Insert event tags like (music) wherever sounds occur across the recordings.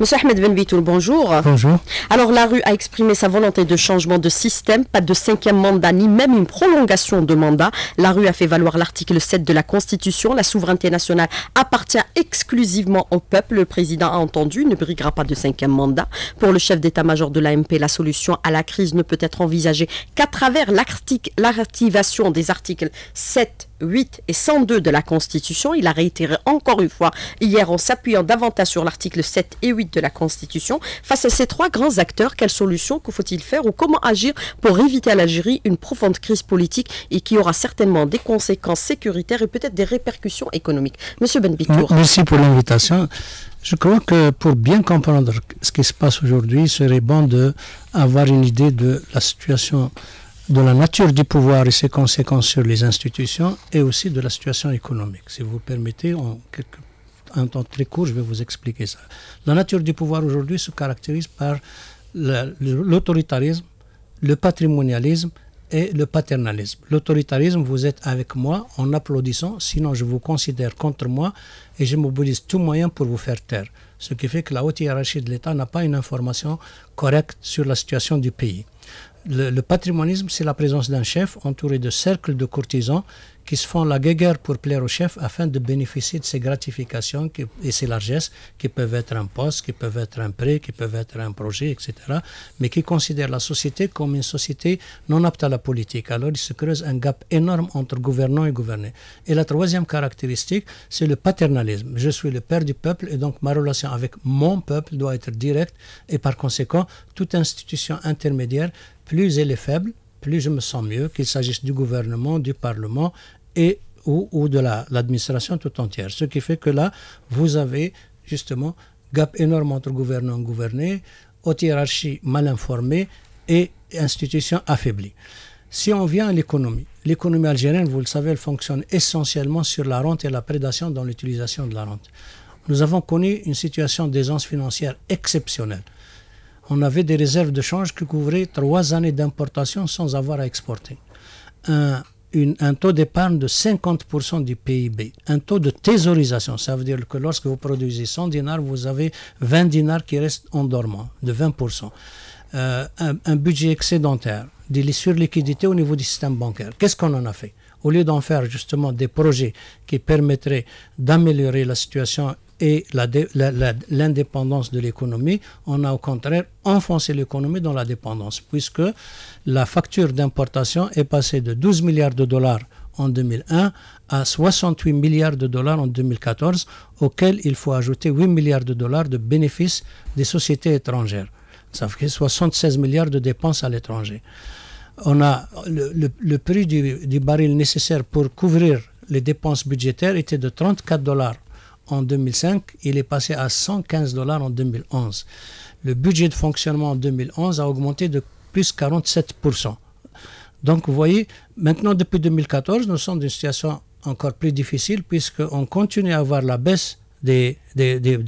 Monsieur Ahmed Ben Bitoul, bonjour. Bonjour. Alors la rue a exprimé sa volonté de changement de système, pas de cinquième mandat, ni même une prolongation de mandat. La rue a fait valoir l'article 7 de la Constitution. La souveraineté nationale appartient exclusivement au peuple. Le président a entendu, ne briguera pas de cinquième mandat. Pour le chef d'état-major de l'AMP, la solution à la crise ne peut être envisagée qu'à travers l'activation des articles 7 8 et 102 de la Constitution. Il a réitéré encore une fois hier en s'appuyant davantage sur l'article 7 et 8 de la Constitution. Face à ces trois grands acteurs, quelle solutions que faut-il faire ou comment agir pour éviter à l'Algérie une profonde crise politique et qui aura certainement des conséquences sécuritaires et peut-être des répercussions économiques Monsieur Benbitour. Merci pour l'invitation. Je crois que pour bien comprendre ce qui se passe aujourd'hui, il serait bon d'avoir une idée de la situation de la nature du pouvoir et ses conséquences sur les institutions et aussi de la situation économique. Si vous permettez, en un temps très court, je vais vous expliquer ça. La nature du pouvoir aujourd'hui se caractérise par l'autoritarisme, le patrimonialisme et le paternalisme. L'autoritarisme, vous êtes avec moi en applaudissant, sinon je vous considère contre moi et je mobilise tout moyen pour vous faire taire. Ce qui fait que la haute hiérarchie de l'État n'a pas une information correcte sur la situation du pays. Le, le c'est la présence d'un chef entouré de cercles de courtisans qui se font la guéguerre pour plaire au chef afin de bénéficier de ses gratifications et ses largesses, qui peuvent être un poste, qui peuvent être un prêt, qui peuvent être un projet, etc., mais qui considèrent la société comme une société non apte à la politique. Alors il se creuse un gap énorme entre gouvernants et gouverné. Et la troisième caractéristique, c'est le paternalisme. Je suis le père du peuple et donc ma relation avec mon peuple doit être directe et par conséquent, toute institution intermédiaire, plus elle est faible, plus je me sens mieux, qu'il s'agisse du gouvernement, du Parlement et ou, de l'administration tout entière. Ce qui fait que là, vous avez justement gap énorme entre gouvernants gouvernés, haute hiérarchie mal informée et institutions affaiblies. Si on vient à l'économie, l'économie algérienne, vous le savez, elle fonctionne essentiellement sur la rente et la prédation dans l'utilisation de la rente. Nous avons connu une situation d'aisance financière exceptionnelle on avait des réserves de change qui couvraient trois années d'importation sans avoir à exporter. Un, taux d'épargne de 50% du PIB, un taux de thésaurisation, ça veut dire que lorsque vous produisez 100 dinars, vous avez 20 dinars qui restent en dormant, de 20%. Euh, un, budget excédentaire, des liquidité au niveau du système bancaire. Qu'est-ce qu'on en a fait Au lieu d'en faire justement des projets qui permettraient d'améliorer la situation et l'indépendance de l'économie, on a au contraire enfoncé l'économie dans la dépendance, puisque la facture d'importation est passée de 12 milliards de dollars en 2001 à 68 milliards de dollars en 2014, auxquels il faut ajouter 8 milliards de dollars de bénéfices des sociétés étrangères. Ça fait 76 milliards de dépenses à l'étranger. On a le, prix du baril nécessaire pour couvrir les dépenses budgétaires était de 34 dollars en 2005, il est passé à 115 dollars en 2011. Le budget de fonctionnement en 2011 a augmenté de plus 47%. Donc vous voyez, maintenant depuis 2014, nous sommes dans une situation encore plus difficile puisqu'on continue à avoir la baisse des,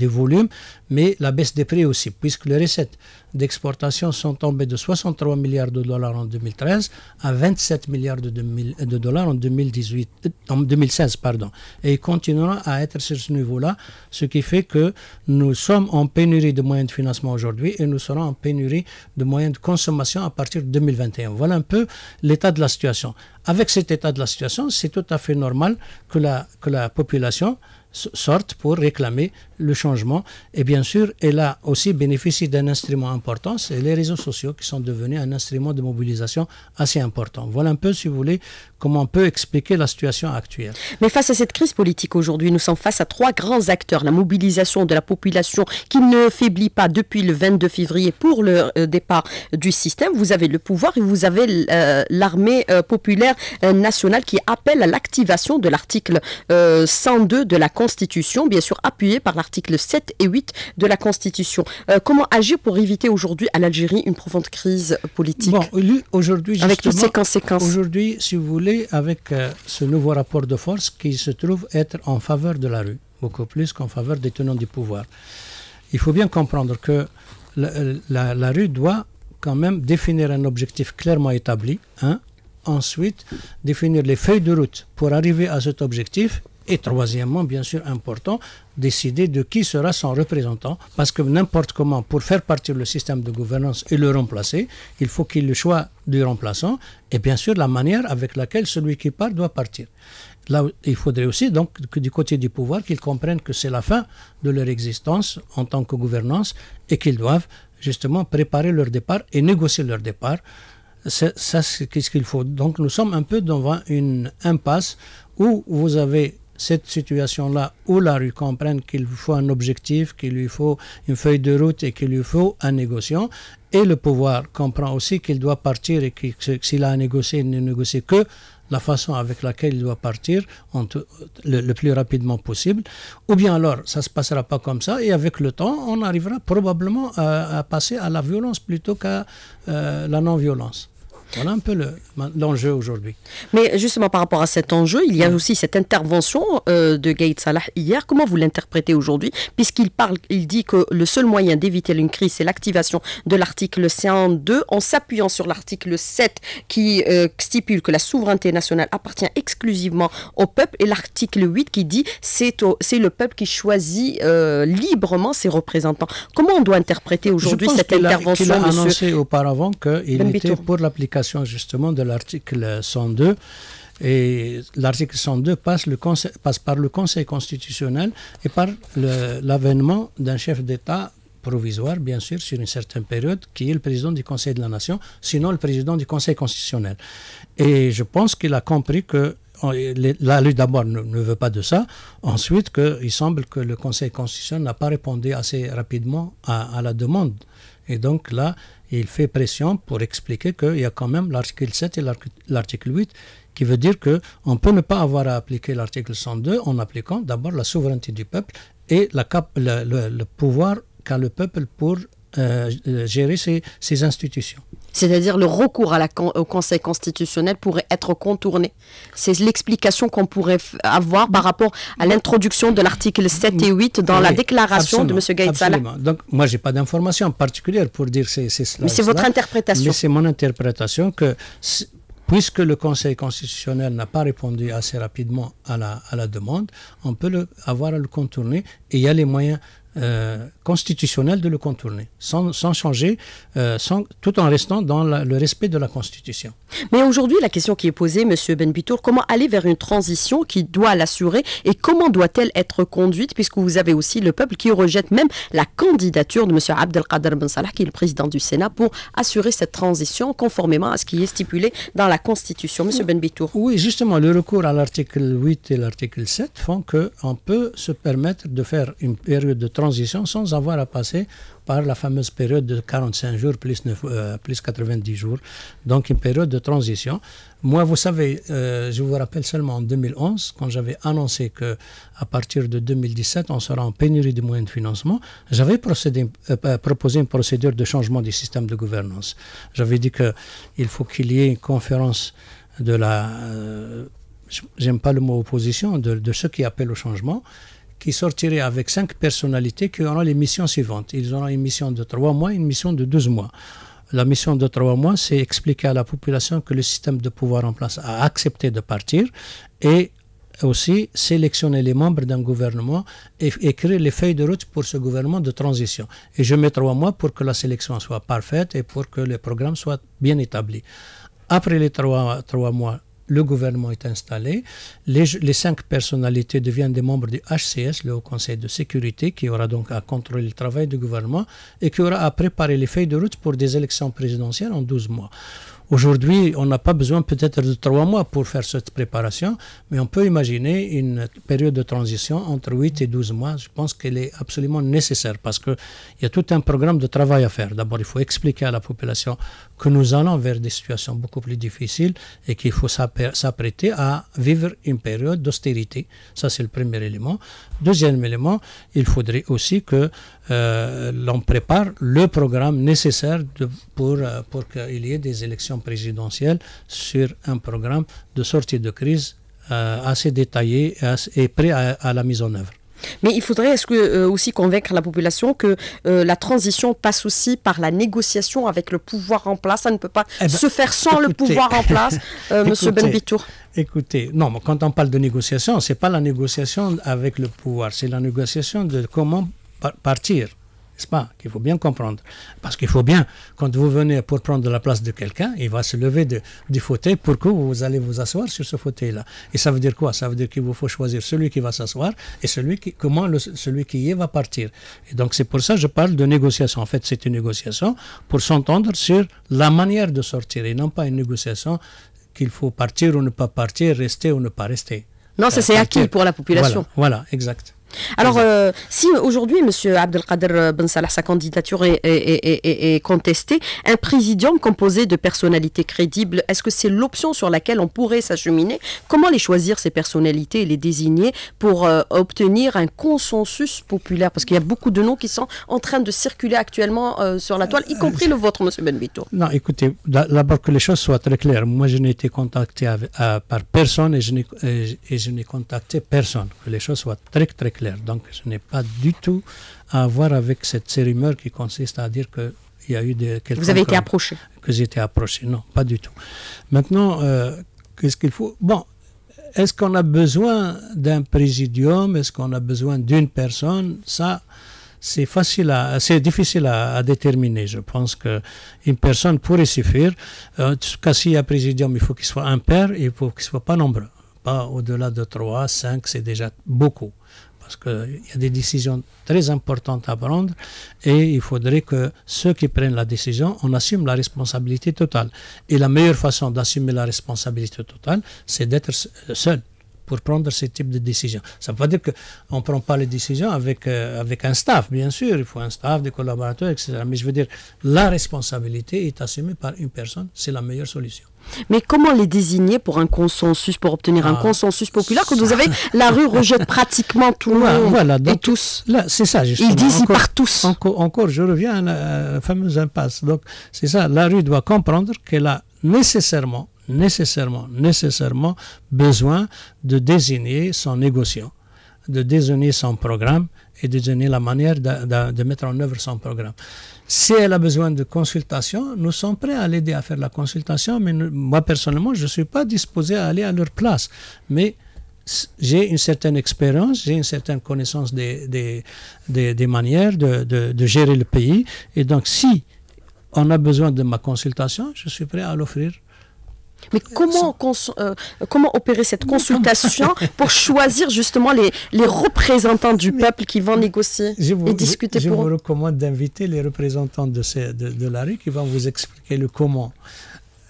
volumes, mais la baisse des prix aussi, puisque les recettes d'exportation sont tombées de 63 milliards de dollars en 2013 à 27 milliards de, 2000, de dollars en, 2018, euh, en 2016. Pardon. Et continuera à être sur ce niveau-là, ce qui fait que nous sommes en pénurie de moyens de financement aujourd'hui et nous serons en pénurie de moyens de consommation à partir de 2021. Voilà un peu l'état de la situation. Avec cet état de la situation, c'est tout à fait normal que la, que la population sortent pour réclamer le changement. Et bien sûr, elle a aussi bénéficié d'un instrument important, c'est les réseaux sociaux qui sont devenus un instrument de mobilisation assez important. Voilà un peu, si vous voulez, comment on peut expliquer la situation actuelle. Mais face à cette crise politique aujourd'hui, nous sommes face à trois grands acteurs. La mobilisation de la population qui ne faiblit pas depuis le 22 février pour le euh, départ du système. Vous avez le pouvoir et vous avez euh, l'armée euh, populaire nationale qui appelle à l'activation de l'article 102 de la Constitution Constitution, bien sûr appuyé par l'article 7 et 8 de la Constitution. Euh, comment agir pour éviter aujourd'hui à l'Algérie une profonde crise politique bon, aujourd'hui, Avec toutes ses conséquences. Aujourd'hui, si vous voulez, avec euh, ce nouveau rapport de force qui se trouve être en faveur de la rue, beaucoup plus qu'en faveur des tenants du pouvoir. Il faut bien comprendre que la, rue doit quand même définir un objectif clairement établi, hein. ensuite définir les feuilles de route pour arriver à cet objectif et troisièmement, bien sûr, important, décider de qui sera son représentant, parce que n'importe comment, pour faire partir le système de gouvernance et le remplacer, il faut qu'il le choix du remplaçant, et bien sûr la manière avec laquelle celui qui part doit partir. Là, il faudrait aussi donc du côté du pouvoir, qu'ils comprennent que c'est la fin de leur existence en tant que gouvernance et qu'ils doivent justement préparer leur départ et négocier leur départ. ça, c'est ce qu'il faut. Donc nous sommes un peu devant une impasse où vous avez cette situation-là où la rue comprenne qu'il faut un objectif, qu'il lui faut une feuille de route et qu'il lui faut un négociant. Et le pouvoir comprend aussi qu'il doit partir et que s'il a à négocier, il ne négocie que la façon avec laquelle il doit partir le, plus rapidement possible. Ou bien alors, ça ne se passera pas comme ça, et avec le temps, on arrivera probablement à, passer à la violence plutôt qu'à euh, la non-violence. Voilà un peu l'enjeu aujourd'hui. Mais justement, par rapport à cet enjeu, il y a aussi cette intervention euh, de Gates Salah hier. Comment vous l'interprétez aujourd'hui Puisqu'il parle, il dit que le seul moyen d'éviter une crise, c'est l'activation de l'article 102 en s'appuyant sur l'article 7 qui euh, stipule que la souveraineté nationale appartient exclusivement au peuple et l'article 8 qui dit c'est le peuple qui choisit euh, librement ses représentants. Comment on doit interpréter aujourd'hui cette intervention Je pense a annoncé auparavant qu'il était pour l'application justement de l'article 102. Et l'article 102 passe, le passe, par le Conseil constitutionnel et par l'avènement d'un chef d'État provisoire, bien sûr, sur une certaine période, qui est le président du Conseil de la Nation, sinon le président du Conseil constitutionnel. Et je pense qu'il a compris que la lutte d'abord ne, veut pas de ça. Ensuite, qu'il il semble que le Conseil constitutionnel n'a pas répondu assez rapidement à la demande et donc là, il fait pression pour expliquer qu'il y a quand même l'article 7 et l'article 8 qui veut dire qu'on peut ne pas avoir à appliquer l'article 102 en appliquant d'abord la souveraineté du peuple et la le, pouvoir qu'a le peuple pour euh, gérer ses institutions. C'est-à-dire le recours au Conseil constitutionnel pourrait être contourné. C'est l'explication qu'on pourrait avoir par rapport à l'introduction de l'article 7 et 8 dans la déclaration de M. Gaïtzala. Donc, moi, je n'ai pas d'informations particulière pour dire c'est cela. Mais c'est votre interprétation. Mais c'est mon interprétation que puisque le Conseil constitutionnel n'a pas répondu assez rapidement à la, demande, on peut le, avoir à le contourner et il y a les moyens euh, constitutionnel de le contourner, sans, changer, euh, tout en restant dans le respect de la Constitution. Mais aujourd'hui, la question qui est posée, M. Benbitour, comment aller vers une transition qui doit l'assurer et comment doit-elle être conduite, puisque vous avez aussi le peuple qui rejette même la candidature de M. Abdelkader Ben Salah, qui est le président du Sénat, pour assurer cette transition conformément à ce qui est stipulé dans la Constitution. M. Benbitour. Oui, justement, le recours à l'article 8 et l'article 7 font qu'on peut se permettre de faire une période de transition transition sans avoir à passer par la fameuse période de 45 jours plus, 9, euh, plus 90 jours. Donc une période de transition. Moi, vous savez, euh, je vous rappelle seulement en 2011, quand j'avais annoncé que à partir de 2017, on sera en pénurie de moyens de financement, j'avais euh, proposé une procédure de changement du système de gouvernance. J'avais dit qu'il faut qu'il y ait une conférence de la j'aime pas le mot opposition, de, de, ceux qui appellent au changement, qui sortirait avec cinq personnalités qui auront les missions suivantes. Ils auront une mission de trois mois, une mission de 12 mois. La mission de trois mois, c'est expliquer à la population que le système de pouvoir en place a accepté de partir et aussi sélectionner les membres d'un gouvernement et écrire les feuilles de route pour ce gouvernement de transition. Et je mets trois mois pour que la sélection soit parfaite et pour que le programme soit bien établi Après les trois mois, le gouvernement est installé, les, cinq personnalités deviennent des membres du HCS, le Haut Conseil de sécurité, qui aura donc à contrôler le travail du gouvernement et qui aura à préparer les feuilles de route pour des élections présidentielles en 12 mois. Aujourd'hui, on n'a pas besoin peut-être de trois mois pour faire cette préparation, mais on peut imaginer une période de transition entre 8 et 12 mois. Je pense qu'elle est absolument nécessaire parce qu'il y a tout un programme de travail à faire. D'abord, il faut expliquer à la population que nous allons vers des situations beaucoup plus difficiles et qu'il faut s'apprêter à vivre une période d'austérité. Ça, c'est le premier élément. Deuxième élément, il faudrait aussi que euh, l'on prépare le programme nécessaire pour, euh, pour qu'il y ait des élections présidentielles sur un programme de sortie de crise euh, assez détaillé et, prêt à la mise en œuvre. Mais il faudrait est-ce que, euh, aussi convaincre la population que euh, la transition passe aussi par la négociation avec le pouvoir en place. Ça ne peut pas eh ben, se faire sans le pouvoir en place, (laughs) euh, Monsieur Écoutez, non, mais quand on parle de négociation, ce n'est pas la négociation avec le pouvoir, c'est la négociation de comment partir n'est-ce pas Qu'il faut bien comprendre. Parce qu'il faut bien, quand vous venez pour prendre la place de quelqu'un, il va se lever de, du fauteuil pour que vous allez vous asseoir sur ce fauteuil-là. Et ça veut dire quoi Ça veut dire qu'il vous faut choisir celui qui va s'asseoir et celui qui, comment le, celui qui y est va partir. Et donc c'est pour ça que je parle de négociation. En fait, c'est une négociation pour s'entendre sur la manière de sortir et non pas une négociation qu'il faut partir ou ne pas partir, rester ou ne pas rester. Non, ça euh, c'est acquis pour la population. Voilà, voilà exact. Alors, euh, si aujourd'hui, M. Abdelkader euh, Ben Salah, sa candidature est, contestée, un présidium composé de personnalités crédibles, est-ce que c'est l'option sur laquelle on pourrait s'acheminer Comment les choisir, ces personnalités, les désigner pour euh, obtenir un consensus populaire Parce qu'il y a beaucoup de noms qui sont en train de circuler actuellement sur la toile, y compris le vôtre, M. Benbito. Non, écoutez, d'abord que les choses soient très claires. Moi, je n'ai été contacté par personne et je n'ai contacté personne. Que les choses soient très, très claires. Donc ce n'est pas du tout à voir avec cette ces rumeurs qui consiste à dire que il y a eu des Vous avez été approché Que j'étais approché, non, pas du tout. Maintenant, euh, qu'est-ce qu'il faut Bon, est-ce qu'on a besoin d'un présidium Est-ce qu'on a besoin d'une personne Ça, c'est difficile à, déterminer. Je pense qu'une personne pourrait suffire. Euh, en tout cas, s'il y a présidium, il faut qu'il soit impair, il faut qu'il soit pas nombreux. Pas au-delà de 3, 5, c'est déjà beaucoup parce qu'il y a des décisions très importantes à prendre et il faudrait que ceux qui prennent la décision, on assume la responsabilité totale. Et la meilleure façon d'assumer la responsabilité totale, c'est d'être seul pour prendre ce type de décision. Ça ne veut pas dire qu'on ne prend pas les décisions avec, euh, avec un staff, bien sûr, il faut un staff, des collaborateurs, etc. Mais je veux dire, la responsabilité est assumée par une personne, c'est la meilleure solution. Mais comment les désigner pour un consensus, pour obtenir un ah, consensus populaire quand vous avez la rue rejette pratiquement tout le monde et tous c'est ça justement. Ils disent encore, tous. Encore, encore, je reviens à la fameuse impasse. Donc c'est ça, la rue doit comprendre qu'elle a nécessairement, nécessairement, nécessairement besoin de désigner son négociant de désigner son programme et de donner la manière de, de, mettre en œuvre son programme. Si elle a besoin de consultation, nous sommes prêts à l'aider à faire la consultation, mais moi personnellement, je ne suis pas disposé à aller à leur place. Mais j'ai une certaine expérience, j'ai une certaine connaissance des, des, des, manières de, de, gérer le pays. Et donc, si on a besoin de ma consultation, je suis prêt à l'offrir mais comment, euh, comment opérer cette consultation pour choisir justement les, représentants du peuple qui vont négocier et discuter je, je vous recommande d'inviter les représentants de, la rue qui vont vous expliquer le comment.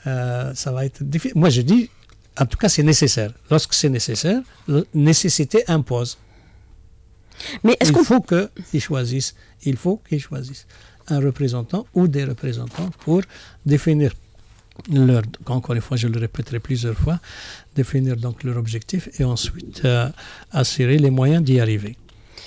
Euh, ça va être Moi, je dis, en tout cas, c'est nécessaire. Lorsque c'est nécessaire, la nécessité impose. Mais est-ce faut choisissent Il faut qu'ils choisissent un représentant ou des représentants pour définir encore une fois, je le répéterai plusieurs fois, définir donc leur objectif et ensuite euh, assurer les moyens d'y arriver.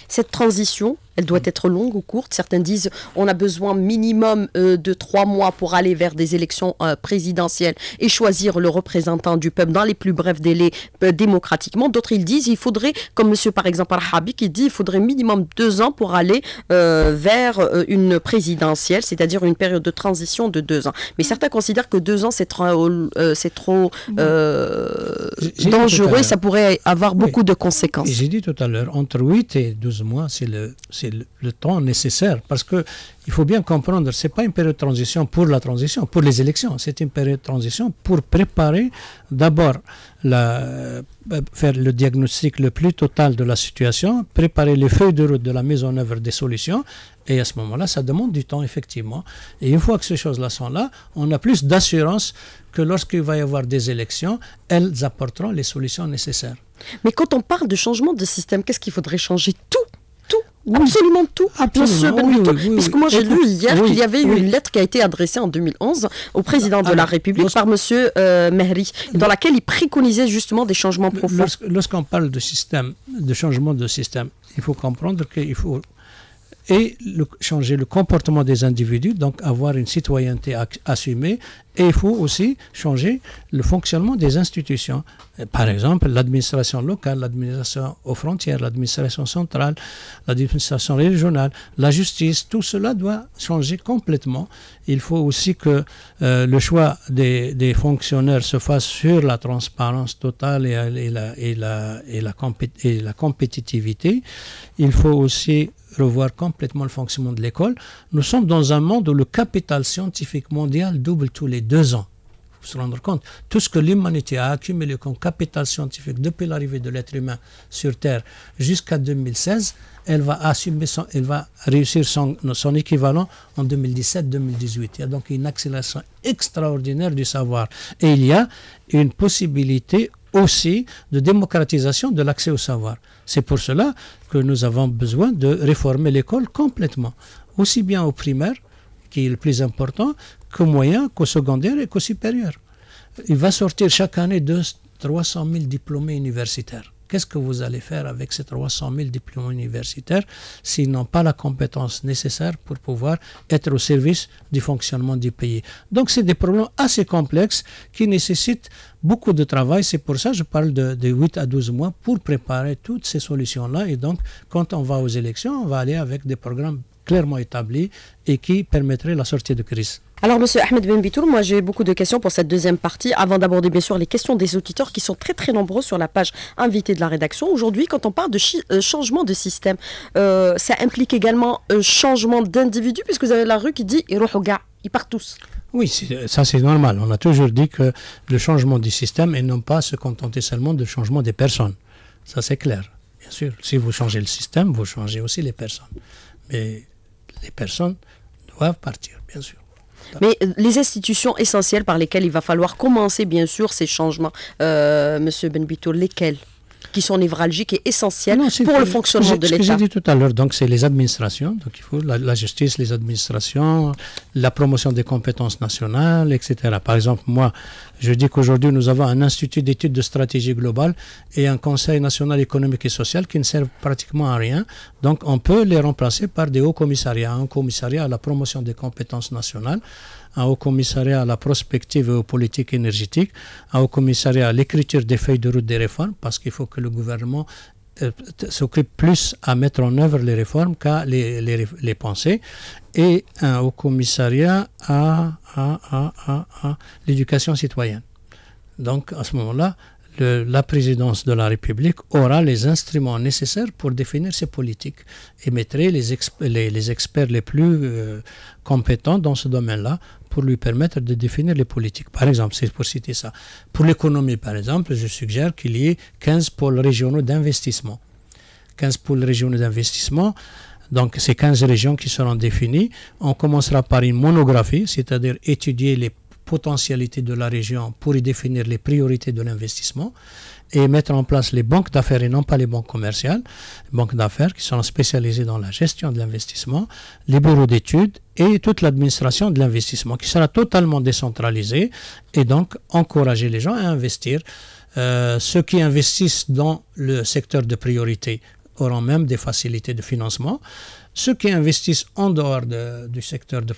Cette transition elle doit mm. être longue ou courte. Certains disent on a besoin minimum euh, de trois mois pour aller vers des élections euh, présidentielles et choisir le représentant du peuple dans les plus brefs délais euh, démocratiquement. D'autres ils disent il faudrait, comme Monsieur par exemple Al-Habi qui dit il faudrait minimum deux ans pour aller vers une présidentielle, c'est-à-dire une période de transition de deux ans. Mais mm. certains considèrent que deux ans c'est trop, mm. dangereux et ça pourrait avoir beaucoup de conséquences. J'ai dit tout à l'heure entre 8 et 12 mois c'est le le, temps nécessaire parce que il faut bien comprendre, c'est pas une période de transition pour la transition, pour les élections, c'est une période de transition pour préparer d'abord la, euh, faire le diagnostic le plus total de la situation, préparer les feuilles de route de la mise en œuvre des solutions. Et à ce moment-là, ça demande du temps, effectivement. Et une fois que ces choses-là sont là, on a plus d'assurance que lorsqu'il va y avoir des élections, elles apporteront les solutions nécessaires. Mais quand on parle de changement de système, qu'est-ce qu'il faudrait changer Tout tout. Absolument tout, absolument, tout parce que moi j'ai lu hier qu'il y avait une lettre qui a été adressée en 2011 au président de ah, la République par monsieur euh, Mehri, dans laquelle il préconisait justement des changements profonds. Lorsqu'on parle de système, de changement de système, il faut comprendre qu'il faut et changer le comportement des individus, donc avoir une citoyenneté assumée. Et il faut aussi changer le fonctionnement des institutions. Euh, par exemple, l'administration locale, l'administration aux frontières, l'administration centrale, l'administration régionale, la justice, tout cela doit changer complètement. Il faut aussi que euh, le choix des, des, fonctionnaires se fasse sur la transparence totale et, et, la, et la, la compétitivité. Il faut aussi revoir complètement le fonctionnement de l'école. Nous sommes dans un monde où le capital scientifique mondial double tous les deux ans. Il faut se rendre compte, tout ce que l'humanité a accumulé comme capital scientifique depuis l'arrivée de l'être humain sur Terre jusqu'à 2016, elle va assumer son, va réussir son, son équivalent en 2017-2018. Il y a donc une accélération extraordinaire du savoir. Et il y a une possibilité aussi de démocratisation de l'accès au savoir. C'est pour cela que nous avons besoin de réformer l'école complètement, aussi bien au primaire, qui est le plus important, qu'au moyen, qu'au secondaire et qu'au supérieur. Il va sortir chaque année 300 000 diplômés universitaires. Qu'est-ce que vous allez faire avec ces 300 000 diplômes universitaires s'ils n'ont pas la compétence nécessaire pour pouvoir être au service du fonctionnement du pays Donc, c'est des problèmes assez complexes qui nécessitent beaucoup de travail. C'est pour ça que je parle de, de 8 à 12 mois pour préparer toutes ces solutions-là. Et donc, quand on va aux élections, on va aller avec des programmes clairement établi, et qui permettrait la sortie de crise. Alors, monsieur Ahmed Ben moi j'ai beaucoup de questions pour cette deuxième partie, avant d'aborder bien sûr les questions des auditeurs qui sont très très nombreux sur la page invitée de la rédaction. Aujourd'hui, quand on parle de euh, changement de système, euh, ça implique également un changement d'individu, puisque vous avez la rue qui dit ils partent tous. Oui, ça c'est normal. On a toujours dit que le changement du système et non pas se contenter seulement de changement des personnes. Ça c'est clair, bien sûr. Si vous changez le système, vous changez aussi les personnes. Mais les personnes doivent partir, bien sûr. Mais euh, les institutions essentielles par lesquelles il va falloir commencer, bien sûr, ces changements, euh, Monsieur Benbito, lesquelles qui sont névralgiques et essentielles pour le fonctionnement de l'État. Ce que j'ai dit tout à l'heure, donc c'est les administrations, donc il faut la, justice, les administrations, la promotion des compétences nationales, etc. Par exemple, moi, je dis qu'aujourd'hui nous avons un institut d'études de stratégie globale et un conseil national économique et social qui ne servent pratiquement à rien. Donc on peut les remplacer par des hauts commissariats, un commissariat à la promotion des compétences nationales un haut commissariat à la prospective et aux politiques énergétiques, un haut commissariat à l'écriture des feuilles de route des réformes, parce qu'il faut que le gouvernement euh, s'occupe plus à mettre en œuvre les réformes qu'à les, penser, et un euh, haut commissariat à l'éducation citoyenne. Donc à ce moment-là, la présidence de la République aura les instruments nécessaires pour définir ses politiques et mettrait les, les, experts les plus euh, compétents dans ce domaine-là pour lui permettre de définir les politiques. Par exemple, c'est pour citer ça. Pour l'économie, par exemple, je suggère qu'il y ait 15 pôles régionaux d'investissement. 15 pôles régionaux d'investissement. Donc, ces 15 régions qui seront définies. On commencera par une monographie, c'est-à-dire étudier les potentialité de la région pour y définir les priorités de l'investissement et mettre en place les banques d'affaires et non pas les banques commerciales, les banques d'affaires qui sont spécialisées dans la gestion de l'investissement, les bureaux d'études et toute l'administration de l'investissement qui sera totalement décentralisée et donc encourager les gens à investir. Euh, ceux qui investissent dans le secteur de priorité auront même des facilités de financement. Ceux qui investissent en dehors du secteur de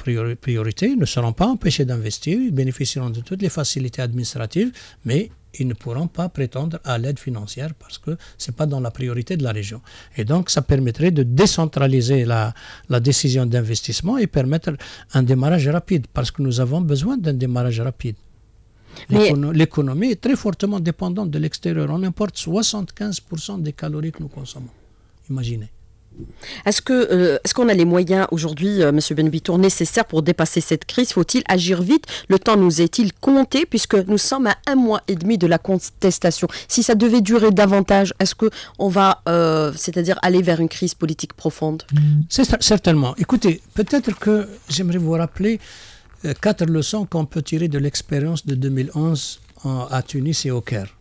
priorité ne seront pas empêchés d'investir, ils bénéficieront de toutes les facilités administratives, mais ils ne pourront pas prétendre à l'aide financière parce que ce n'est pas dans la priorité de la région. Et donc, ça permettrait de décentraliser la, la décision d'investissement et permettre un démarrage rapide parce que nous avons besoin d'un démarrage rapide. L'économie est très fortement dépendante de l'extérieur. On importe 75% des calories que nous consommons. Imaginez. Euh, est-ce qu'on a les moyens aujourd'hui, M. Euh, Monsieur Benbitour, nécessaires pour dépasser cette crise Faut-il agir vite Le temps nous est-il compté puisque nous sommes à un mois et demi de la contestation Si ça devait durer davantage, est-ce que on va, euh, c'est-à-dire aller vers une crise politique profonde mm, Certainement. Écoutez, peut-être que j'aimerais vous rappeler quatre leçons qu'on peut tirer de l'expérience de 2011 à Tunis et au Caire.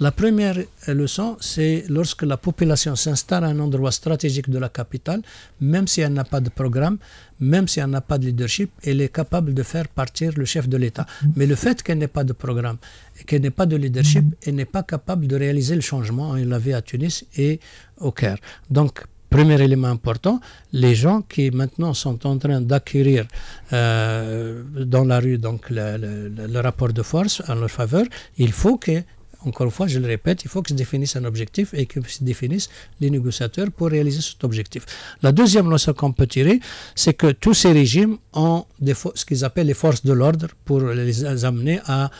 La première leçon, c'est lorsque la population s'installe à un endroit stratégique de la capitale, même si elle n'a pas de programme, même si elle n'a pas de leadership, elle est capable de faire partir le chef de l'État. Mm-hmm. Mais le fait qu'elle n'ait pas de programme, qu'elle n'ait pas de leadership, mm-hmm. elle n'est pas capable de réaliser le changement. Elle l'avait à Tunis et au Caire. Donc, Premier élément important, les gens qui maintenant sont en train d'acquérir euh, dans la rue donc le, rapport de force en leur faveur, il faut que encore une fois, je le répète, il faut que se définisse un objectif et que se définissent les négociateurs pour réaliser cet objectif. La deuxième leçon qu'on peut tirer, c'est que tous ces régimes ont ce qu'ils appellent les forces de l'ordre pour les amener à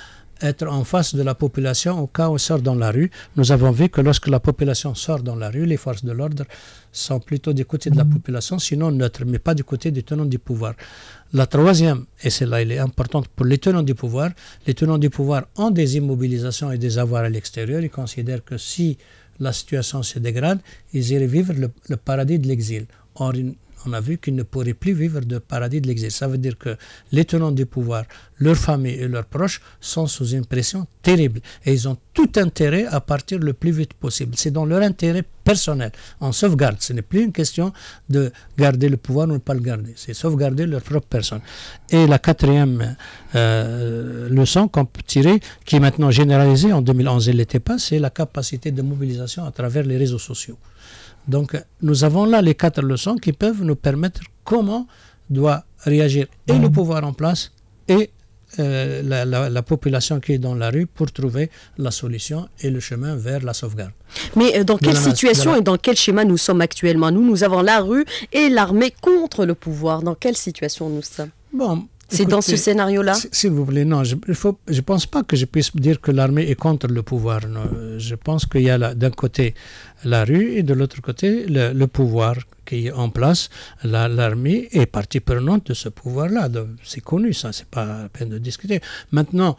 être en face de la population au cas où on sort dans la rue. Nous avons vu que lorsque la population sort dans la rue, les forces de l'ordre sont plutôt du côté de la mhm. population, sinon neutres, mais pas du côté des tenants du pouvoir. La troisième, et celle-là, est importante pour les tenants du pouvoir, les tenants du pouvoir ont des immobilisations et des avoirs à l'extérieur. Ils considèrent que si la situation se dégrade, ils iraient vivre le, le paradis de l'exil. Or, une on a vu qu'ils ne pourraient plus vivre de paradis de l'exil. Ça veut dire que les tenants du pouvoir, leurs familles et leurs proches sont sous une pression terrible. Et ils ont tout intérêt à partir le plus vite possible. C'est dans leur intérêt personnel. en sauvegarde. Ce n'est plus une question de garder le pouvoir ou ne pas le garder. C'est sauvegarder leur propre personne. Et la quatrième euh, leçon qu'on peut tirer, qui est maintenant généralisée en 2011, elle l'était pas, c'est la capacité de mobilisation à travers les réseaux sociaux. Donc, nous avons là les quatre leçons qui peuvent nous permettre comment doit réagir et le mhm. pouvoir en place et euh, la, population qui est dans la rue pour trouver la solution et le chemin vers la sauvegarde. Mais euh, dans quelle situation et dans quel schéma nous sommes actuellement Nous, nous avons la rue et l'armée contre le pouvoir. Dans quelle situation nous sommes Bon, c'est dans ce scénario-là Si vous voulez, non. Je ne pense pas que je puisse dire que l'armée est contre le pouvoir. Je pense qu'il y a d'un côté la rue et de l'autre côté le, pouvoir qui est en place. L'armée est partie prenante de ce pouvoir-là. C'est connu, ça, c'est pas la peine de discuter. Maintenant,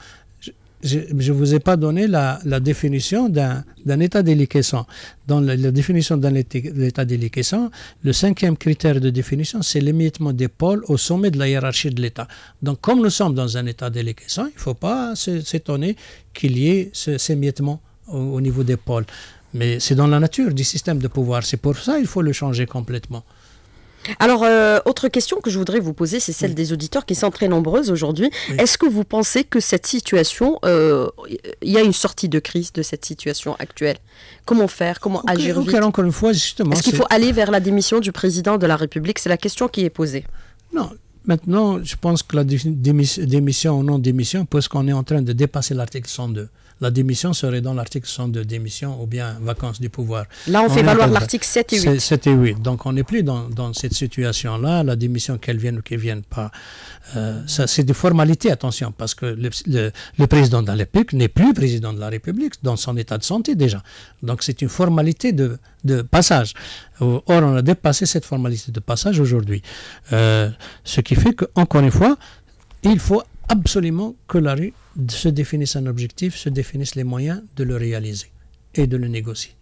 je ne vous ai pas donné la, définition d'un état déliquescent. Dans la, définition d'un état déliquescent, le cinquième critère de définition, c'est l'émiettement des pôles au sommet de la hiérarchie de l'État. Donc, comme nous sommes dans un état déliquescent, il ne faut pas s'étonner qu'il y ait ce, cet émiettement au, au niveau des pôles. Mais c'est dans la nature du système de pouvoir. C'est pour ça qu'il faut le changer complètement. Alors, euh, autre question que je voudrais vous poser, c'est celle des auditeurs qui sont très nombreuses aujourd'hui. Est-ce que vous pensez que cette situation, euh, il y a une sortie de crise de cette situation actuelle Comment faire Comment agir une fois, Est-ce qu'il faut aller vers la démission du président de la République C'est la question qui est posée. Non. Maintenant, je pense que la démission ou non démission, parce qu'on est en train de dépasser l'article 102 la démission serait dans l'article 62, démission ou bien vacances du pouvoir. Là, on, fait valoir l'article 7 et 8. 7 et 8. Donc, on n'est plus dans, cette situation-là, la démission qu'elle vienne ou qu'elle vienne pas. Euh, c'est des formalités, attention, parce que le, président de l'époque n'est plus président de la République dans son état de santé déjà. Donc, c'est une formalité de, passage. Euh, or, on a dépassé cette formalité de passage aujourd'hui. Euh, ce qui fait qu'encore une fois, il faut absolument que la rue se définissent un objectif, se définissent les moyens de le réaliser et de le négocier.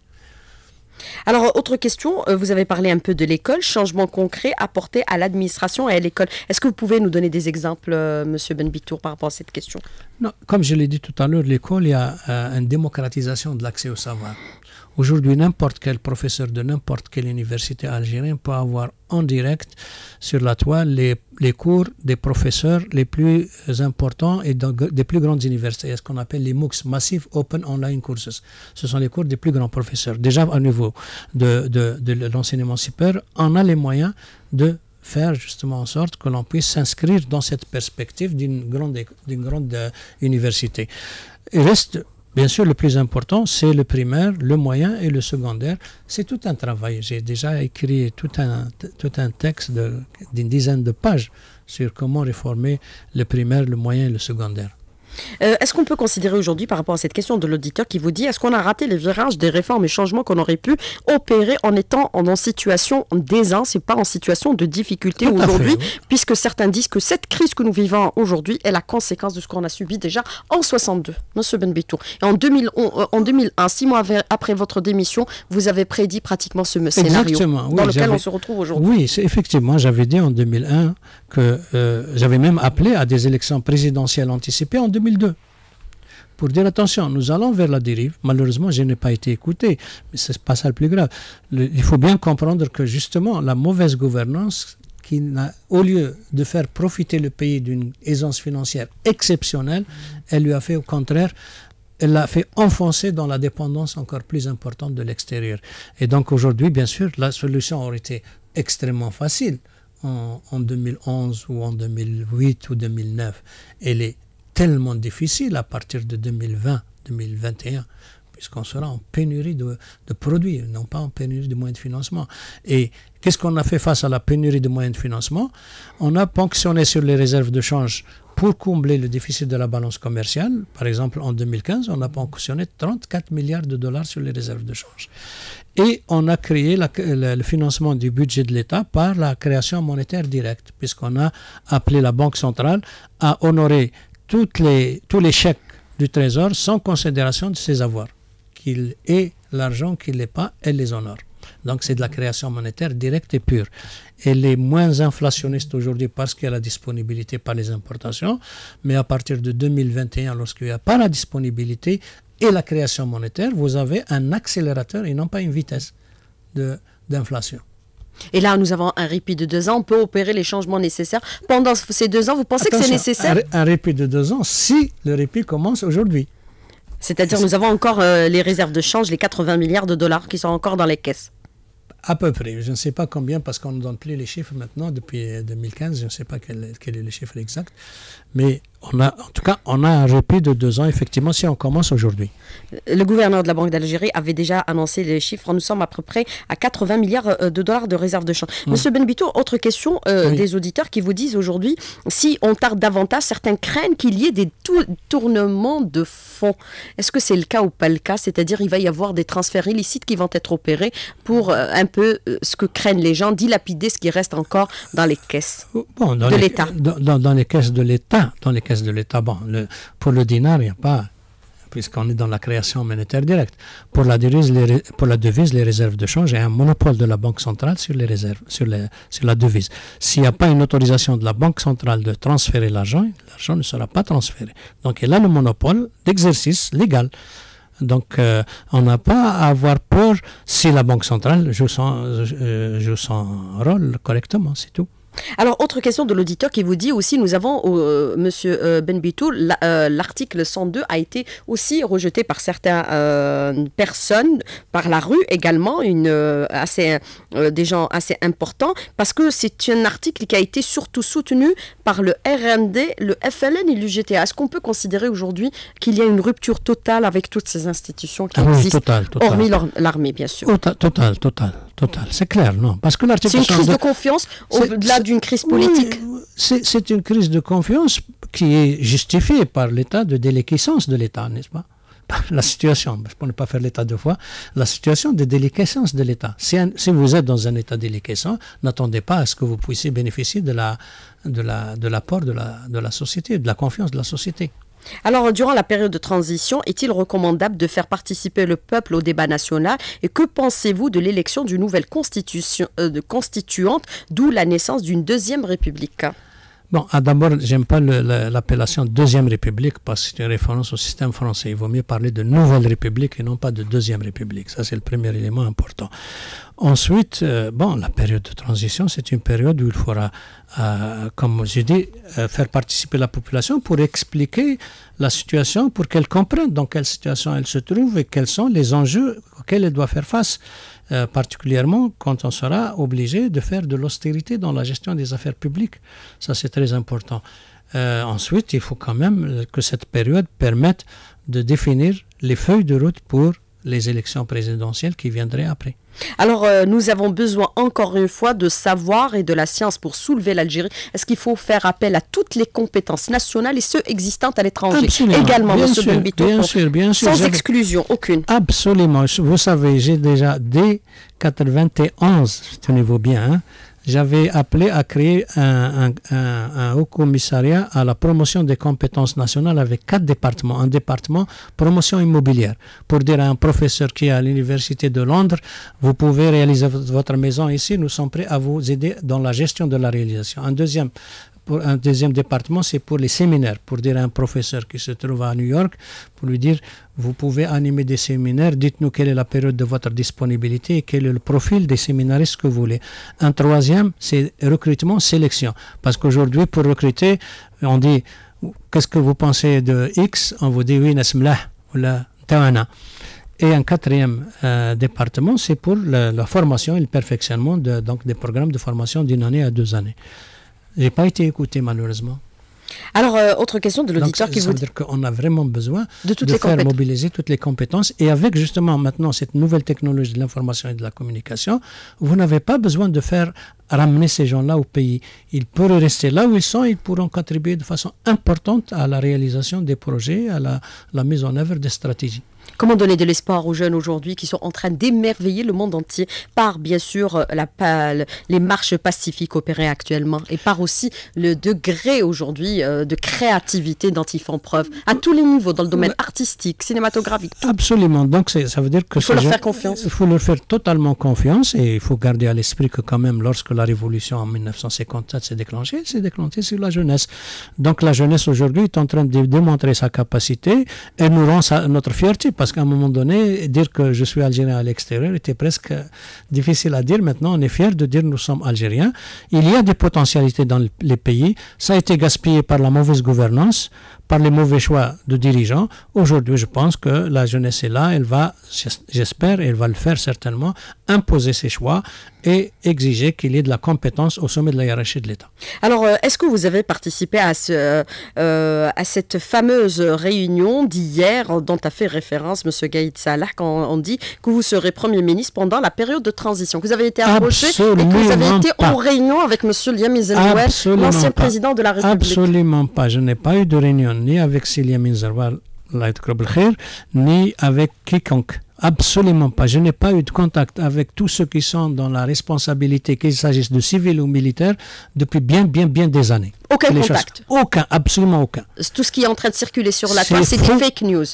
Alors, autre question, euh, vous avez parlé un peu de l'école, changement concret apporté à l'administration et à l'école. Est-ce que vous pouvez nous donner des exemples, euh, Monsieur Benbitour, par rapport à cette question Non, comme je l'ai dit tout à l'heure, l'école, il y a euh, une démocratisation de l'accès au savoir. Aujourd'hui, n'importe quel professeur de n'importe quelle université algérienne peut avoir en direct sur la toile les, cours des professeurs les plus importants et des plus grandes universités, ce qu'on appelle les MOOCs, Massive Open Online Courses. Ce sont les cours des plus grands professeurs, déjà au niveau de, l'enseignement supérieur, on a les moyens de faire justement en sorte que l'on puisse s'inscrire dans cette perspective d'une grande, grande euh, université. Il reste Bien sûr, le plus important, c'est le primaire, le moyen et le secondaire. C'est tout un travail. J'ai déjà écrit tout un, tout un texte d'une dizaine de pages sur comment réformer le primaire, le moyen et le secondaire. Euh, est-ce qu'on peut considérer aujourd'hui, par rapport à cette question de l'auditeur qui vous dit, est-ce qu'on a raté les virages des réformes et changements qu'on aurait pu opérer en étant en, en situation d'aisance et pas en situation de difficulté aujourd'hui, puisque certains disent que cette crise que nous vivons aujourd'hui est la conséquence de ce qu'on a subi déjà en 62, Monsieur Benbeto. Et en, euh, en 2001, six mois après votre démission, vous avez prédit pratiquement ce scénario dans lequel on se retrouve aujourd'hui. Oui, c'est effectivement, j'avais dit en 2001 que euh, j'avais même appelé à des élections présidentielles anticipées en pour dire attention, nous allons vers la dérive. Malheureusement, je n'ai pas été écouté, mais ce n'est pas ça le plus grave. il faut bien comprendre que justement, la mauvaise gouvernance, qui au lieu de faire profiter le pays d'une aisance financière exceptionnelle, elle lui a fait au contraire elle l'a fait enfoncer dans la dépendance encore plus importante de l'extérieur. Et donc aujourd'hui, bien sûr, la solution aurait été extrêmement facile en 2011 ou en 2008 ou 2009. Elle est tellement difficile à partir de 2020-2021, puisqu'on sera en pénurie de, produits, non pas en pénurie de moyens de financement. Et qu'est-ce qu'on a fait face à la pénurie de moyens de financement On a ponctionné sur les réserves de change pour combler le déficit de la balance commerciale. Par exemple, en 2015, on a ponctionné 34 milliards de dollars sur les réserves de change. Et on a créé le, le financement du budget de l'État par la création monétaire directe, puisqu'on a appelé la Banque centrale à honorer toutes les, tous les chèques du Trésor sans considération de ses avoirs, qu'il ait l'argent, qu'il l'ait pas, elle les honore. Donc c'est de la création monétaire directe et pure. Elle est moins inflationniste aujourd'hui parce qu'il y a la disponibilité par les importations, mais à partir de 2021, lorsqu'il n'y a pas la disponibilité et la création monétaire, vous avez un accélérateur et non pas une vitesse d'inflation. Et là, nous avons un répit de deux ans. On peut opérer les changements nécessaires pendant ces deux ans. Vous pensez que c'est nécessaire un, répit de deux ans si le répit commence aujourd'hui. C'est-à-dire nous avons encore euh, les réserves de change, les 80 milliards de dollars qui sont encore dans les caisses. À peu près. Je ne sais pas combien parce qu'on ne donne plus les chiffres maintenant depuis 2015. Je ne sais pas quel, quel est le chiffre exact. Mais a, en tout cas, on a un repli de deux ans, effectivement, si on commence aujourd'hui. Le gouverneur de la Banque d'Algérie avait déjà annoncé les chiffres. Nous sommes à peu près à 80 milliards euh, de dollars de réserves de change. Mm. Monsieur Benbito, autre question euh, des auditeurs qui vous disent aujourd'hui, si on tarde davantage, certains craignent qu'il y ait des tournements de fonds. Est-ce que c'est le cas ou pas le cas C'est-à-dire, qu'il va y avoir des transferts illicites qui vont être opérés pour euh, un peu ce que craignent les gens, dilapider ce qui reste encore dans les caisses de l'État. Dans, les caisses de l'État, dans les de l'État. Bon, pour le dinar, il n'y a pas, puisqu'on est dans la création monétaire directe. Pour la, devise, les, pour la devise, les réserves de change, il y a un monopole de la Banque centrale sur, les réserves, sur, la devise. S'il n'y a pas une autorisation de la Banque centrale de transférer l'argent, l'argent ne sera pas transféré. Donc il a le monopole d'exercice légal. Donc, euh, on n'a pas à avoir peur si la Banque centrale joue son, euh, joue son rôle correctement, c'est tout. Alors, autre question de l'auditeur qui vous dit aussi, nous avons, euh, Monsieur euh, euh, l'article 102 a été aussi rejeté par certaines personnes, par la rue également, des gens assez importants, parce que c'est un article qui a été surtout soutenu par le RND, le FLN et l'UGTA. Est-ce qu'on peut considérer aujourd'hui qu'il y a une rupture totale avec toutes ces institutions qui ah existent, hormis l'armée, bien sûr total, total. C'est clair, non Parce que C'est une crise de, confiance au-delà d'une crise politique. c'est une crise de confiance qui est justifiée par l'état de déliquescence de l'État, n'est-ce pas la situation, pour ne pas faire l'état deux fois, la situation de déliquescence de l'État. Si, vous êtes dans un état déliquescence, n'attendez pas à ce que vous puissiez bénéficier de l'apport la, de, la, de, de la société, de la confiance de la société. Alors, durant la période de transition, est-il recommandable de faire participer le peuple au débat national Et que pensez-vous de l'élection d'une nouvelle constitution, euh, de constituante, d'où la naissance d'une deuxième république Bon, ah, d'abord, j'aime pas l'appellation Deuxième République parce que c'est une référence au système français. Il vaut mieux parler de Nouvelle République et non pas de Deuxième République. Ça, c'est le premier élément important. Ensuite, euh, bon, la période de transition, c'est une période où il faudra, euh, comme j'ai dit, euh, faire participer la population pour expliquer la situation, pour qu'elle comprenne dans quelle situation elle se trouve et quels sont les enjeux auxquels elle doit faire face, particulièrement quand on sera obligé de faire de l'austérité dans la gestion des affaires publiques. Ça, c'est très important. ensuite, il faut quand même que cette période permette de définir les feuilles de route pour les élections présidentielles qui viendraient après. Alors, euh, nous avons besoin encore une fois de savoir et de la science pour soulever l'Algérie. Est-ce qu'il faut faire appel à toutes les compétences nationales et ceux existantes à l'étranger Également, bien Sûr, bien sûr, bien sûr, sans exclusion aucune. Absolument. Vous savez, j'ai déjà dès 91, tenez-vous bien, hein j'avais appelé à créer un, haut commissariat à la promotion des compétences nationales avec quatre départements. Un département promotion immobilière. Pour dire à un professeur qui est à l'Université de Londres, vous pouvez réaliser votre maison ici, nous sommes prêts à vous aider dans la gestion de la réalisation. Un deuxième un deuxième département, c'est pour les séminaires, pour dire à un professeur qui se trouve à New York, pour lui dire, vous pouvez animer des séminaires, dites-nous quelle est la période de votre disponibilité et quel est le profil des séminaristes que vous voulez. Un troisième, c'est recrutement, sélection. Parce qu'aujourd'hui, pour recruter, on dit, qu'est-ce que vous pensez de X On vous dit, oui, là, ou la Et un quatrième euh, département, c'est pour la, formation et le perfectionnement donc, des programmes de formation d'une année à deux années. J'ai pas été écouté malheureusement. Alors, euh, autre question de l'auditeur qui vous dit. dire qu'on a vraiment besoin de, faire mobiliser toutes les compétences. Et avec justement maintenant cette nouvelle technologie de l'information et de la communication, vous n'avez pas besoin de faire ramener ces gens-là au pays. Ils pourront rester là où ils sont, ils pourront contribuer de façon importante à la réalisation des projets, à la mise en œuvre des stratégies. Comment donner de l'espoir aux jeunes aujourd'hui qui sont en train d'émerveiller le monde entier par, bien sûr, euh, les marches pacifiques opérées actuellement et par aussi le degré aujourd'hui euh, de créativité dont ils font preuve à tous les niveaux, dans le domaine artistique, cinématographique. Absolument. Donc, ça veut dire que. Il faut leur faire confiance. Il faut leur faire totalement confiance et il faut garder à l'esprit que, quand même, lorsque la révolution en 1957 s'est déclenchée, s'est déclenchée sur la jeunesse. Donc, la jeunesse aujourd'hui est en train de démontrer sa capacité et nous rend notre fierté parce qu'à un moment donné, dire que je suis algérien à l'extérieur était presque difficile à dire. Maintenant, on est fier de dire nous sommes algériens. Il y a des potentialités dans les pays. Ça a été gaspillé par la mauvaise gouvernance, par les mauvais choix de dirigeants. Aujourd'hui, je pense que la jeunesse est là. Elle va, j'espère, elle va le faire certainement, imposer ses choix, et exiger qu'il y ait de la compétence au sommet de la hiérarchie de l'État. Alors, euh, est-ce que vous avez participé à, ce, euh, euh, à cette fameuse réunion d'hier dont a fait référence M. Gaïd Salah quand on dit que vous serez Premier ministre pendant la période de transition, vous avez été embauché et que vous avez été en réunion avec M. Liam l'ancien président de la République Absolument pas. Je n'ai pas eu de réunion ni avec Liam Izenouel, ni avec quiconque. Absolument pas. Je n'ai pas eu de contact avec tous ceux qui sont dans la responsabilité, qu'il s'agisse de civils ou militaires, depuis bien, bien, bien des années. Aucun contact Aucun, absolument aucun. Tout ce qui est en train de circuler sur la toile, c'est des fake news.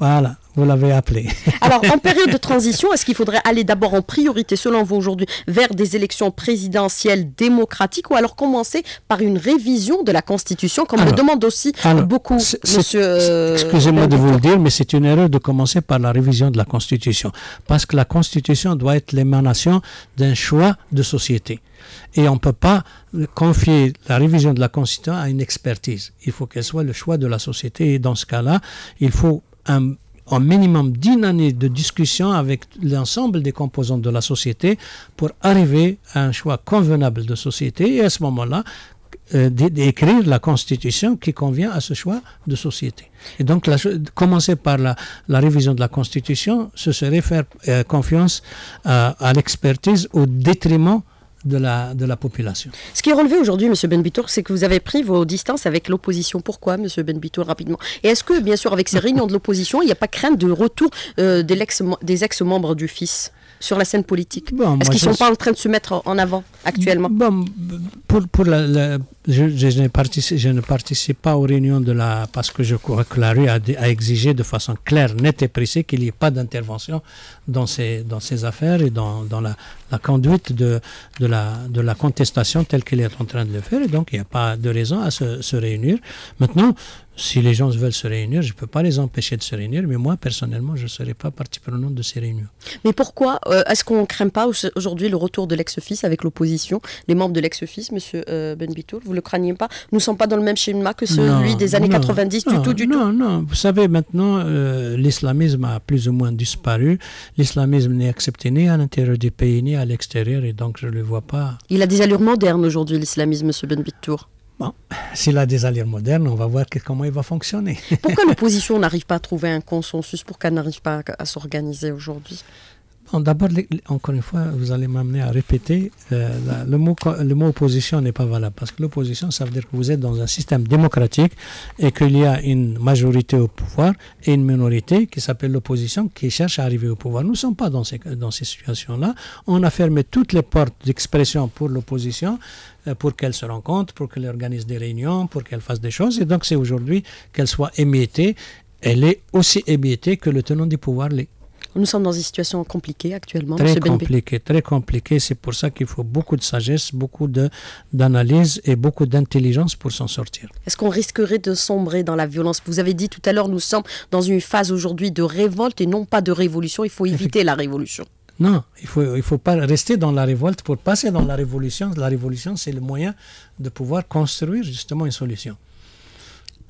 Voilà, vous l'avez appelé. (laughs) Alors, en période de transition, est-ce qu'il faudrait aller d'abord en priorité, selon vous aujourd'hui, vers des élections présidentielles démocratiques ou alors commencer par une révision de la Constitution, comme le demande aussi beaucoup, monsieur. Euh, excusez-moi de vous le dire, mais c'est une erreur de commencer par la révision de la Constitution, parce que la Constitution doit être l'émanation d'un choix de société. Et on ne peut pas confier la révision de la Constitution à une expertise. Il faut qu'elle soit le choix de la société. Et dans ce cas-là, il faut un, minimum d'une année de discussion avec l'ensemble des composantes de la société pour arriver à un choix convenable de société et à ce moment-là, euh, d'écrire la constitution qui convient à ce choix de société. Et donc, commencer par la, révision de la constitution, ce serait faire euh, confiance à, à l'expertise au détriment de la, population. Ce qui est relevé aujourd'hui, M. Benbitour, c'est que vous avez pris vos distances avec l'opposition. Pourquoi, M. Benbitour, rapidement Et est-ce que, bien sûr, avec ces réunions de l'opposition, il n'y a pas crainte de retour euh, des ex-membres du FIS sur la scène politique Est-ce qu'ils ne sont pas en train de se mettre en avant actuellement pour, la, je, ne participe, pas aux réunions de la... parce que je crois que la rue a, exigé de façon claire, nette et précise qu'il n'y ait pas d'intervention dans ces, dans affaires et dans, dans la, la conduite de, de, la, de la contestation telle qu'elle est en train de le faire. Et donc, il n'y a pas de raison à se, réunir. Maintenant, si les gens veulent se réunir, je ne peux pas les empêcher de se réunir, mais moi, personnellement, je ne serai pas partie prenante de ces réunions. Mais pourquoi euh, Est-ce qu'on ne craint pas aujourd'hui le retour de l'ex-fils avec l'opposition Les membres de l'ex-fils, M. Euh, ben vous ne le craignez pas Nous ne sommes pas dans le même schéma que celui des années 90, du tout, du tout Non, non. Vous savez, maintenant, euh, l'islamisme a plus ou moins disparu. L'islamisme n'est accepté ni à l'intérieur du pays, ni à à l'extérieur et donc je ne le vois pas. Il a des allures modernes aujourd'hui, l'islamisme, ce Ben Bittour. Bon, s'il a des allures modernes, on va voir comment il va fonctionner. Pourquoi (laughs) l'opposition n'arrive pas à trouver un consensus pour Pourquoi n'arrive pas à s'organiser aujourd'hui D'abord, encore une fois, vous allez m'amener à répéter, euh, le, mot, opposition n'est pas valable, parce que l'opposition, ça veut dire que vous êtes dans un système démocratique et qu'il y a une majorité au pouvoir et une minorité qui s'appelle l'opposition qui cherche à arriver au pouvoir. Nous ne sommes pas dans ces, situations-là. On a fermé toutes les portes d'expression pour l'opposition euh, pour qu'elle se rencontre, pour qu'elle organise des réunions, pour qu'elle fasse des choses. Et donc c'est aujourd'hui qu'elle soit émiettée. Elle est aussi émiettée que le tenant du pouvoir l'est. Nous sommes dans une situation compliquée actuellement. Très compliquée, très compliquée. C'est pour ça qu'il faut beaucoup de sagesse, beaucoup d'analyse et beaucoup d'intelligence pour s'en sortir. Est-ce qu'on risquerait de sombrer dans la violence Vous avez dit tout à l'heure, nous sommes dans une phase aujourd'hui de révolte et non pas de révolution. Il faut éviter la révolution. Non, il ne faut, il faut pas rester dans la révolte pour passer dans la révolution. La révolution, c'est le moyen de pouvoir construire justement une solution.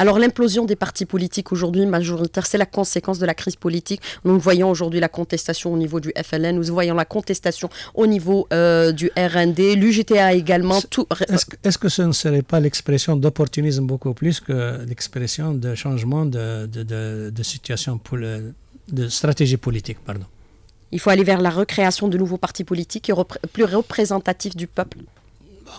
Alors l'implosion des partis politiques aujourd'hui majoritaires, c'est la conséquence de la crise politique. Nous voyons aujourd'hui la contestation au niveau du FLN, nous voyons la contestation au niveau euh, du RND, l'UGTA également. Est-ce que, ce ne serait pas l'expression d'opportunisme beaucoup plus que l'expression de changement de, situation, de stratégie politique pardon. Il faut aller vers la recréation de nouveaux partis politiques plus représentatifs du peuple.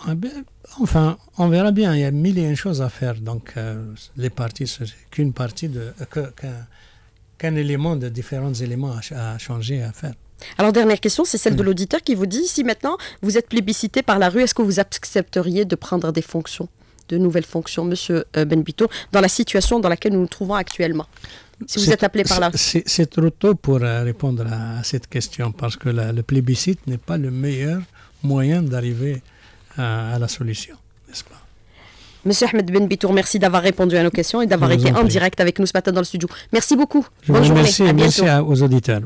Bah, ben, enfin, on verra bien. Il y a mille et une choses à faire. Donc, euh, les parties, c'est qu'une partie de. Euh, qu'un élément de différents éléments à, changer, à faire. Alors, dernière question, c'est celle de l'auditeur qui vous dit si maintenant vous êtes plébiscité par la rue, est-ce que vous accepteriez de prendre des fonctions, de nouvelles fonctions, monsieur euh, Benbito, dans la situation dans laquelle nous nous trouvons actuellement Si vous êtes appelé par la rue C'est trop tôt pour répondre à, cette question parce que le plébiscite n'est pas le meilleur moyen d'arriver à, la solution, n'est-ce Monsieur Ahmed Ben merci d'avoir répondu à nos questions et d'avoir été en direct avec nous ce matin dans le studio. Merci beaucoup. Je merci aux auditeurs.